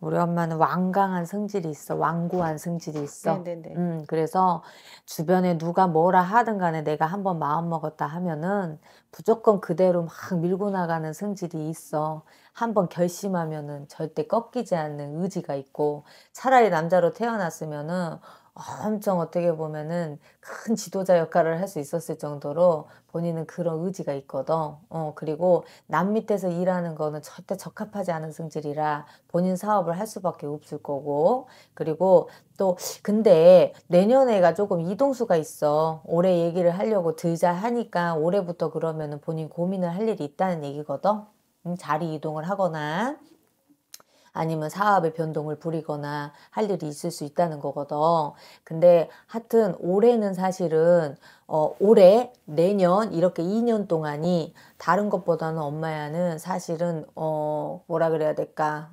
우리 엄마는 완강한 성질이 있어, 완고한 성질이 있어. 네네네. 네, 네. 음, 그래서 주변에 누가 뭐라 하든 간에 내가 한번 마음 먹었다 하면은 무조건 그대로 막 밀고 나가는 성질이 있어. 한번 결심하면은 절대 꺾이지 않는 의지가 있고 차라리 남자로 태어났으면은 엄청 어떻게 보면은 큰 지도자 역할을 할 수 있었을 정도로 본인은 그런 의지가 있거든. 어, 그리고 남 밑에서 일하는 거는 절대 적합하지 않은 성질이라 본인 사업을 할 수밖에 없을 거고. 그리고 또, 근데 내년에가 조금 이동수가 있어. 올해 얘기를 하려고 들자 하니까 올해부터 그러면은 본인 고민을 할 일이 있다는 얘기거든. 음, 자리 이동을 하거나 아니면 사업의 변동을 부리거나 할 일이 있을 수 있다는 거거든. 근데 하여튼 올해는 사실은 어, 올해, 내년 이렇게 2년 동안이 다른 것보다는 엄마야는 사실은 어, 뭐라 그래야 될까?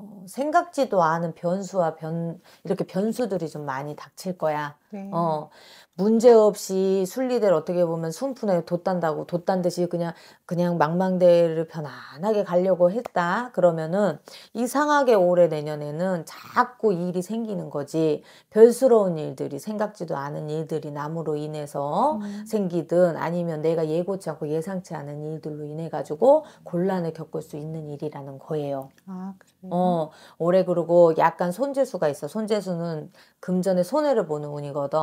어, 생각지도 않은 변수와 변 이렇게 변수들이 좀 많이 닥칠 거야. 네. 어 문제 없이 순리대로 어떻게 보면 순풍에 돛단다고 돛단 듯이 그냥 그냥 망망대를 편안하게 가려고 했다. 그러면은 이상하게 올해 내년에는 자꾸 일이 생기는 거지. 별스러운 일들이 생각지도 않은 일들이 남으로 인해서 음. 생기든 아니면 내가 예고치 않고 예상치 않은 일들로 인해 가지고 곤란을 겪을 수 있는 일이라는 거예요. 아 그래요. 어, 어, 올해 그러고 약간 손재수가 있어. 손재수는 금전에 손해를 보는 운이거든.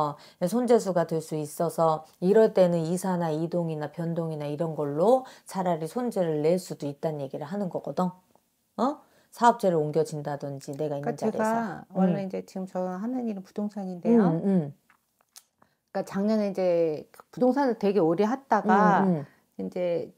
손재수가 될 수 있어서 이럴 때는 이사나 이동이나 변동이나 이런 걸로 차라리 손재를 낼 수도 있다는 얘기를 하는 거거든. 어? 사업체를 옮겨진다든지 내가 있는 그러니까 자리에서. 제가 원래 음. 이제 지금 저 하는 일은 부동산인데요. 음, 음. 그러니까 작년에 이제 부동산을 되게 오래 했다가 음, 이제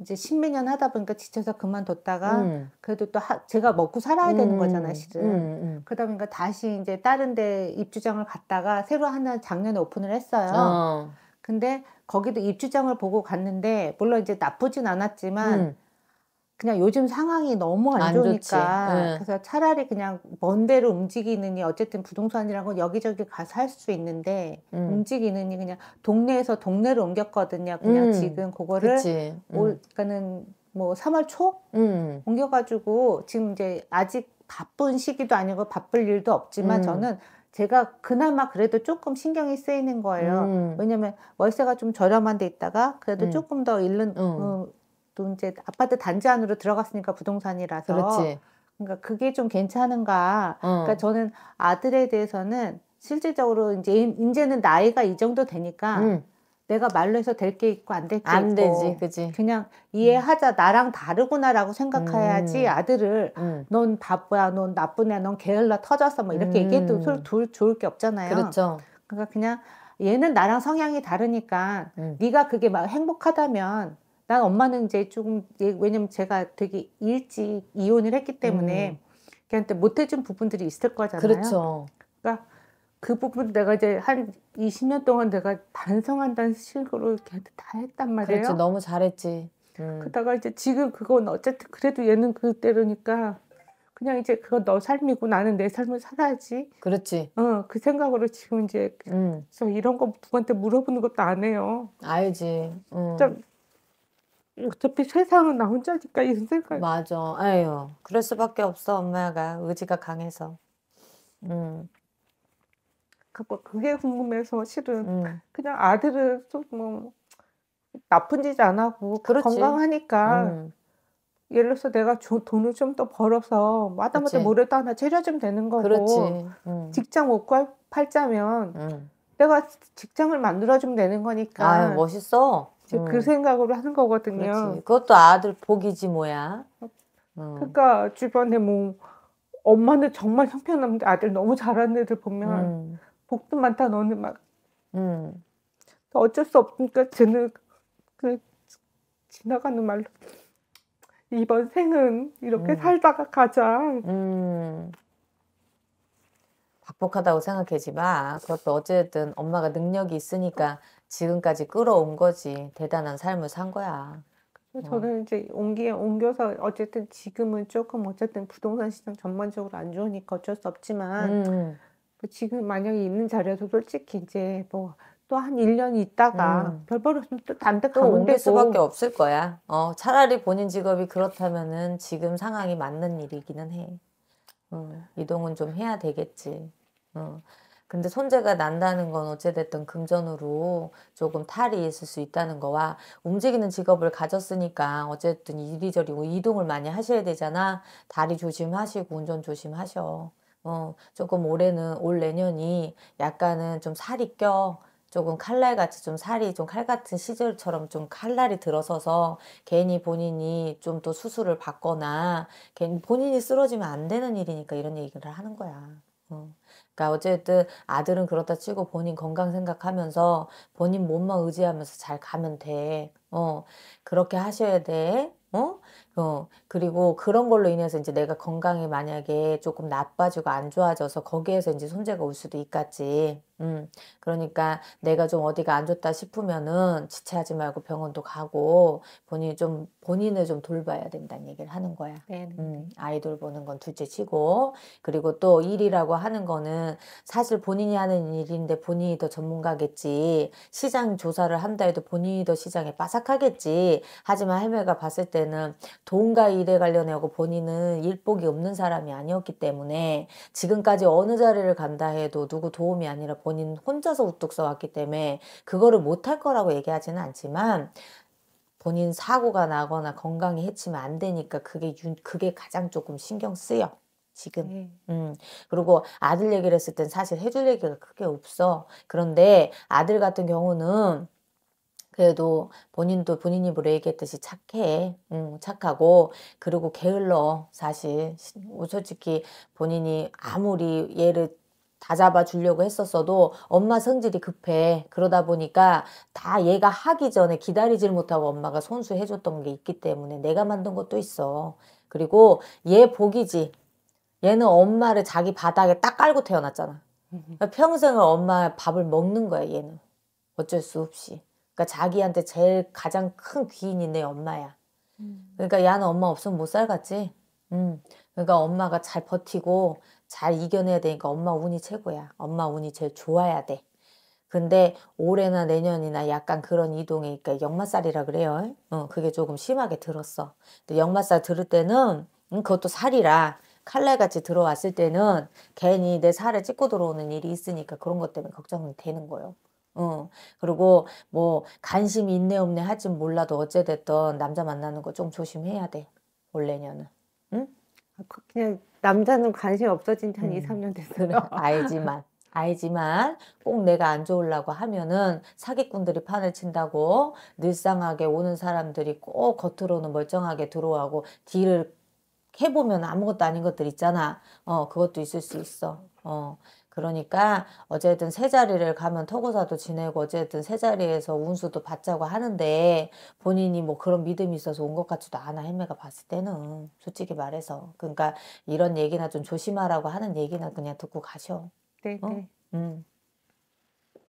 이제 십 몇 년 하다 보니까 지쳐서 그만뒀다가 음. 그래도 또 하, 제가 먹고 살아야 되는 음. 거잖아요, 실은. 음, 음. 그러다 보니까 다시 이제 다른 데 입주장을 갔다가 새로 하나 작년에 오픈을 했어요. 어. 근데 거기도 입주장을 보고 갔는데 물론 이제 나쁘진 않았지만 음. 그냥 요즘 상황이 너무 안, 좋으니까 응. 그래서 차라리 그냥 먼 데로 움직이느니 어쨌든 부동산이라고 여기저기 가서 할 수 있는데 응. 움직이느니 그냥 동네에서 동네로 옮겼거든요. 그냥 응. 지금 그거를 올그니까는뭐 3월 초 옮겨가지고 지금 이제 아직 바쁜 시기도 아니고 바쁠 일도 없지만 저는 제가 그나마 그래도 조금 신경이 쓰이는 거예요. 음. 왜냐면 월세가 좀 저렴한 데 있다가 그래도 음. 조금 더 일른 음. 어, 또 이제 아파트 단지 안으로 들어갔으니까 부동산이라서 그렇지. 그러니까 그게 좀 괜찮은가? 어. 그러니까 저는 아들에 대해서는 실질적으로 이제 이제는 나이가 이 정도 되니까 음. 내가 말로 해서 될 게 있고 안 될 게 있고 되지, 그지. 그냥 이해하자 음. 나랑 다르구나라고 생각해야지 음. 아들을 음. 넌 바보야 넌나쁘애넌 게을러 터졌어 뭐 이렇게 음. 얘기해도 서로 둘 좋을 게 없잖아요 그렇죠. 그러니까 그냥 얘는 나랑 성향이 다르니까 네가 그게 막 행복하다면 난 엄마는 이제 조금 왜냐면 제가 되게 일찍 이혼을 했기 때문에 음. 걔한테 못 해준 부분들이 있을 거잖아요. 그렇죠. 그러니까 그 부분 내가 이제 한 20년 동안 내가 반성한다는 식으로 걔한테 다 했단 말이에요. 그렇죠. 너무 잘했지. 음. 그러다가 이제 지금 그건 어쨌든 그래도 얘는 그때로니까 그냥 이제 그건 너 삶이고 나는 내 삶을 살아야지. 그렇지. 어, 그 생각으로 지금 이제 음. 이런 거 누구한테 물어보는 것도 안 해요. 알지. 음. 어차피 세상은 나 혼자니까 인생각지 맞아. 아유, 그럴 수밖에 없어 엄마가 의지가 강해서. 음. 그 그게 궁금해서 실은 음. 그냥 아들을 좀뭐 나쁜 짓 안 하고 그렇지. 건강하니까 음. 예를 들어서 내가 조, 돈을 좀 더 벌어서 마다마다 뭐 모래도 하나 차려주면 되는 거고 음. 직장 옷 팔자면 음. 내가 직장을 만들어주면 되는 거니까. 아 멋있어. 이그 어. 생각으로 하는 거거든요. 그렇지. 그것도 아들 복이지 뭐야. 어. 그러니까 주변에 뭐 엄마는 정말 형편없는데 아들 너무 잘하는 애들 보면 음. 복도 많다 너는 막 음. 어쩔 수 없으니까 쟤는 그 지나가는 말로 이번 생은 이렇게 음. 살다가 가자. 음. 박복하다고 생각하지 마. 그것도 어쨌든 엄마가 능력이 있으니까 지금까지 끌어온 거지. 대단한 삶을 산 거야. 어. 저는 이제 옮기 옮겨서 어쨌든 지금은 조금 어쨌든 부동산 시장 전반적으로 안 좋으니까 어쩔 수 없지만 음. 음. 뭐 지금 만약에 있는 자리에서 솔직히 이제 뭐 또 한 1년 있다가 음. 별별 없으면 또 단대 또 옮길 수밖에 없을 거야. 어, 차라리 본인 직업이 그렇다면은 지금 상황이 맞는 일이기는 해. 음, 이동은 좀 해야 되겠지. 어. 근데 손재가 난다는 건 어찌됐든 금전으로 조금 탈이 있을 수 있다는 거와 움직이는 직업을 가졌으니까 어쨌든 이리저리 이동을 많이 하셔야 되잖아. 다리 조심하시고 운전 조심하셔. 어, 조금 올해는 올 내년이 약간은 좀 살이 껴. 조금 칼날같이 좀 살이 좀 칼같은 시절처럼 좀 칼날이 들어서서 괜히 본인이 좀 또 수술을 받거나 괜히 본인이 쓰러지면 안 되는 일이니까 이런 얘기를 하는 거야. 어. 그러니까 어쨌든 아들은 그렇다 치고 본인 건강 생각하면서 본인 몸만 의지하면서 잘 가면 돼. 어, 그렇게 하셔야 돼. 어? 어, 그리고 그런 걸로 인해서 이제 내가 건강이 만약에 조금 나빠지고 안 좋아져서 거기에서 이제 손재가 올 수도 있겠지. 음, 그러니까 내가 좀 어디가 안 좋다 싶으면은 지체하지 말고 병원도 가고 본인이 좀, 본인을 좀 돌봐야 된다는 얘기를 하는 거야. 네. 네 음, 네. 아이돌 보는 건 둘째 치고. 그리고 또 일이라고 하는 거는 사실 본인이 하는 일인데 본인이 더 전문가겠지. 시장 조사를 한다 해도 본인이 더 시장에 빠삭하겠지. 하지만 할매가 봤을 때는 돈과 일에 관련하고 본인은 일복이 없는 사람이 아니었기 때문에 지금까지 어느 자리를 간다 해도 누구 도움이 아니라 본인 혼자서 우뚝 서왔기 때문에 그거를 못할 거라고 얘기하지는 않지만 본인 사고가 나거나 건강이 해치면 안 되니까 그게 유, 그게 가장 조금 신경 쓰여. 지금. 음. 음. 그리고 아들 얘기를 했을 땐 사실 해줄 얘기가 크게 없어. 그런데 아들 같은 경우는 그래도 본인도 본인 입으로 얘기했듯이 착해. 음, 착하고, 그리고 게을러, 사실. 뭐 솔직히 본인이 아무리 얘를 다 잡아 주려고 했었어도 엄마 성질이 급해. 그러다 보니까 다 얘가 하기 전에 기다리질 못하고 엄마가 손수해 줬던 게 있기 때문에 내가 만든 것도 있어. 그리고 얘 복이지. 얘는 엄마를 자기 바닥에 딱 깔고 태어났잖아. 음. 평생을 엄마 밥을 먹는 거야, 얘는. 어쩔 수 없이. 그러니까 자기한테 제일 가장 큰 귀인이 내 엄마야. 음. 그러니까 야는 엄마 없으면 못 살겠지. 음. 그러니까 엄마가 잘 버티고 잘 이겨내야 되니까 엄마 운이 최고야. 엄마 운이 제일 좋아야 돼. 근데 올해나 내년이나 약간 그런 이동에 그러니까 역마살이라 그래요. 어, 그게 조금 심하게 들었어. 근데 역마살 들을 때는 음, 그것도 살이라 칼날같이 들어왔을 때는 괜히 내살에찍고 들어오는 일이 있으니까 그런 것 때문에 걱정 되는 거예요. 어. 그리고 뭐 관심이 있네 없네 할지 몰라도 어찌됐든 남자 만나는 거 좀 조심해야 돼. 올해년은. 응? 아, 그 그냥 남자는 관심 없어진 지한 음. 2, 3년 됐어요. 알지만. 알지만 꼭 내가 안 좋으려고 하면은 사기꾼들이 판을 친다고 늘상하게 오는 사람들이 꼭 겉으로는 멀쩡하게 들어와고 뒤를 해보면 아무것도 아닌 것들 있잖아. 어, 그것도 있을 수 있어. 어, 그러니까 어쨌든 세 자리를 가면 터고사도 지내고 어쨌든 세 자리에서 운수도 받자고 하는데 본인이 뭐 그런 믿음이 있어서 온 것 같지도 않아 헬매가 봤을 때는 솔직히 말해서 그러니까 이런 얘기나 좀 조심하라고 하는 얘기나 그냥 듣고 가셔. 네. 어? 네. 음.